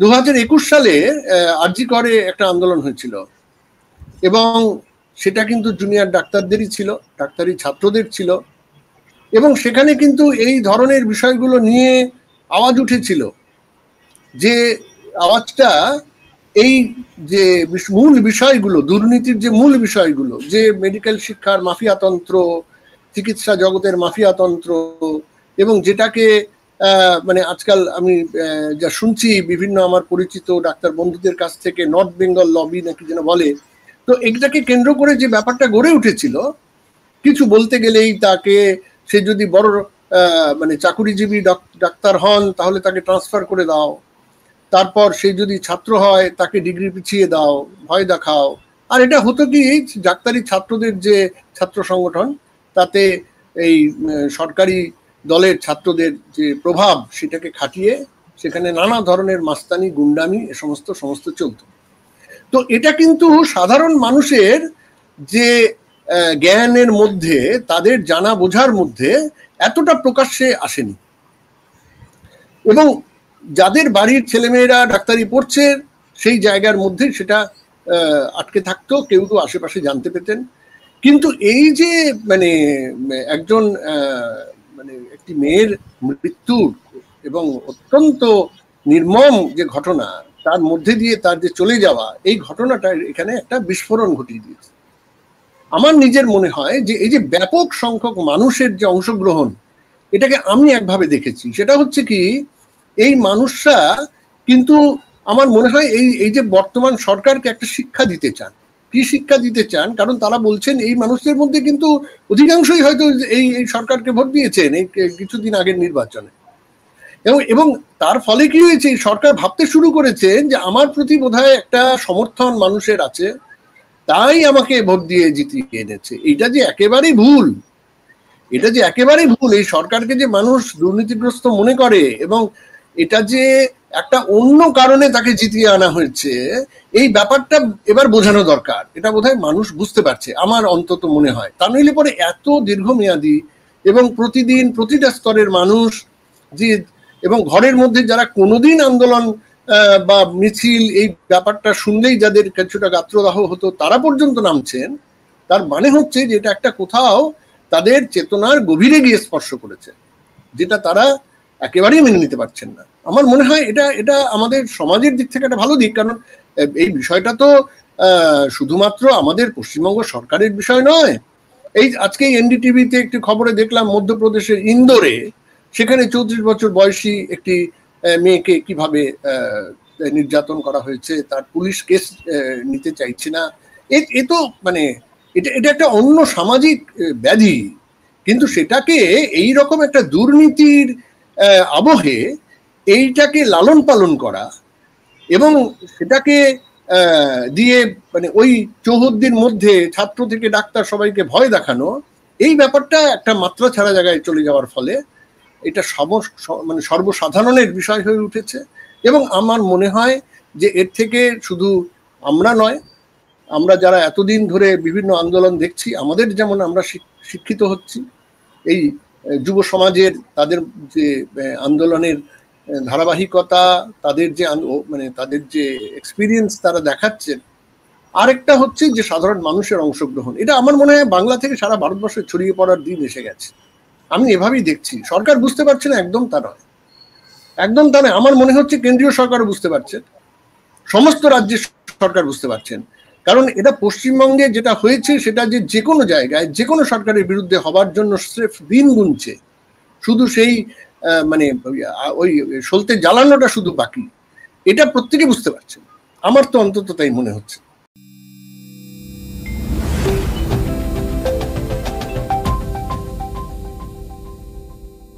দু সালে আরজি করে একটা আন্দোলন হয়েছিল এবং সেটা কিন্তু জুনিয়র ডাক্তারদেরই ছিল ডাক্তারি ছাত্রদের ছিল এবং সেখানে কিন্তু এই ধরনের বিষয়গুলো নিয়ে আওয়াজ উঠেছিল যে আওয়াজটা এই যে মূল বিষয়গুলো দুর্নীতির যে মূল বিষয়গুলো যে মেডিকেল শিক্ষার মাফিয়াতন্ত্র চিকিৎসা জগতের মাফিয়াতন্ত্র এবং যেটাকে মানে আজকাল আমি যা শুনছি বিভিন্ন আমার পরিচিত ডাক্তার বন্ধুদের কাছ থেকে নর্থ বেঙ্গল লবি নাকি যেন বলে তো এটাকে কেন্দ্র করে যে ব্যাপারটা গড়ে উঠেছিল কিছু বলতে গেলেই তাকে সে যদি বড় মানে চাকুরিজীবী ডাক্তার হন তাহলে তাকে ট্রান্সফার করে দাও তারপর সে যদি ছাত্র হয় তাকে ডিগ্রি পিছিয়ে দাও ভয় দেখাও আর এটা হতো কি ডাক্তারি ছাত্রদের যে ছাত্র সংগঠন তাতে এই সরকারি দলের ছাত্রদের যে প্রভাব সেটাকে খাটিয়ে সেখানে নানা ধরনের মাস্তানি গুন্ডামি এ সমস্ত সমস্ত চলত তো এটা কিন্তু সাধারণ মানুষের যে জ্ঞানের মধ্যে তাদের জানা বোঝার মধ্যে এতটা প্রকাশ্যে আসেনি এবং যাদের বাড়ির ছেলেমেয়েরা ডাক্তারি পড়ছে সেই জায়গার মধ্যে সেটা আটকে থাকতো কেউ কেউ আশেপাশে জানতে পেতেন কিন্তু এই যে মানে একজন মানে একটি মেয়ের মৃত্যুর এবং অত্যন্ত নির্মম যে ঘটনা তার মধ্যে দিয়ে তার যে চলে যাওয়া এই ঘটনাটা এখানে একটা বিস্ফোরণ ঘটিয়ে দিয়েছে আমার নিজের মনে হয় যে এই যে ব্যাপক সংখ্যক মানুষের যে অংশগ্রহণ এটাকে আমি একভাবে দেখেছি সেটা হচ্ছে কি এই মানুষরা কিন্তু আমার মনে হয় এই এই যে বর্তমান সরকারকে একটা শিক্ষা দিতে চান কি শিক্ষা দিতে চান কারণ তারা বলছেন এই মানুষদের মধ্যে কিন্তু অধিকাংশই হয়তো এই এই সরকারকে ভোট দিয়েছেন এই কিছুদিন আগের নির্বাচনে এবং এবং তার ফলে কি হয়েছে সরকার ভাবতে শুরু করেছেন যে আমার প্রতি বোধ একটা সমর্থন মানুষের আছে তাই আমাকে ভোট দিয়ে জিতিয়ে এনেছে এটা যে একেবারেই ভুল এটা যে একেবারেই ভুল এই সরকারকে যে মানুষ দুর্নীতিগ্রস্ত মনে করে এবং এটা যে একটা অন্য কারণে তাকে জিতিয়ে আনা হয়েছে এই ব্যাপারটা এবার বোঝানো দরকার এটা বোধহয় মানুষ বুঝতে পারছে আমার অন্তত মনে হয় তা নইলে পরে এত দীর্ঘমেয়াদী এবং প্রতিদিন প্রতিটা স্তরের মানুষ যে এবং ঘরের মধ্যে যারা কোনোদিন আন্দোলন বা মিছিল এই ব্যাপারটা শুনলেই যাদের কিছুটা গাত্রদাহ হতো তারা পর্যন্ত নামছেন তার মানে হচ্ছে যে এটা একটা কোথাও তাদের চেতনার গভীরে গিয়ে স্পর্শ করেছে যেটা তারা একেবারেই মেনে নিতে পারছেন না আমার মনে হয় এটা এটা আমাদের সমাজের দিক থেকে একটা ভালো দিক কারণ এই বিষয়টা তো শুধুমাত্র আমাদের পশ্চিমবঙ্গ সরকারের বিষয় নয় এই আজকে এনডিটিভিতে একটি খবরে দেখলাম মধ্যপ্রদেশের ইন্দোরে সেখানে চৌত্রিশ বছর বয়সী একটি মেয়েকে কিভাবে নির্যাতন করা হয়েছে তার পুলিশ কেস নিতে চাইছে না এ তো মানে এটা এটা একটা অন্য সামাজিক ব্যাধি কিন্তু সেটাকে এই রকম একটা দুর্নীতির আবহে এইটাকে লালন পালন করা এবং সেটাকে দিয়ে মানে ওই চৌহদ্দির মধ্যে ছাত্র থেকে ডাক্তার সবাইকে ভয় দেখানো এই ব্যাপারটা একটা মাত্রা ছাড়া জায়গায় চলে যাওয়ার ফলে এটা সব মানে সর্বসাধারণের বিষয় হয়ে উঠেছে এবং আমার মনে হয় যে এর থেকে শুধু আমরা নয় আমরা যারা এতদিন ধরে বিভিন্ন আন্দোলন দেখছি আমাদের যেমন আমরা শিক্ষিত হচ্ছি এই যুব সমাজের তাদের যে আন্দোলনের ধারাবাহিকতা তাদের যে মানে তাদের যে এক্সপিরিয়েন্স তারা দেখাচ্ছেন আরেকটা হচ্ছে যে সাধারণ মানুষের অংশগ্রহণ এটা আমার মনে হয় বাংলা থেকে সারা ভারতবর্ষে ছড়িয়ে পড়ার দিন এসে গেছে আমি এভাবেই দেখছি সরকার বুঝতে পারছে না একদম তা নয় একদম তা নয় আমার মনে হচ্ছে কেন্দ্রীয় সরকার বুঝতে পারছে সমস্ত রাজ্যের সরকার বুঝতে পারছেন কারণ এটা পশ্চিমবঙ্গে যেটা হয়েছে সেটা যে যে কোনো জায়গায় যে কোনো সরকারের বিরুদ্ধে হবার জন্য স্রেফ দিন গুনছে শুধু সেই মানে ওই সলতে জ্বালানোটা শুধু বাকি এটা প্রত্যেকে বুঝতে পারছেন আমার তো অন্তত তাই মনে হচ্ছে